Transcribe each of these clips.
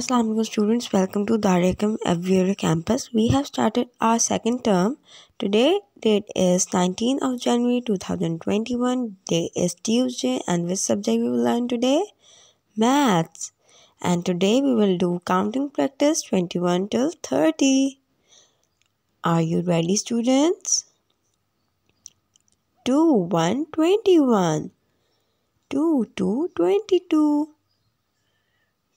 Assalamualaikum students, welcome to Darekam Aviary campus. We have started our second term. Today date is 19th of January 2021. Day is Tuesday and which subject we will learn today? Maths. And today we will do counting practice 21 till 30. Are you ready students? 2 1 21 2 2 22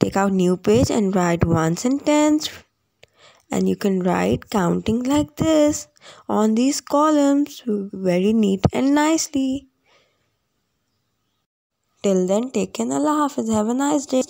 take out new page and write one sentence and you can write counting like this on these columns very neat and nicely till then take an allah hafiz have a nice day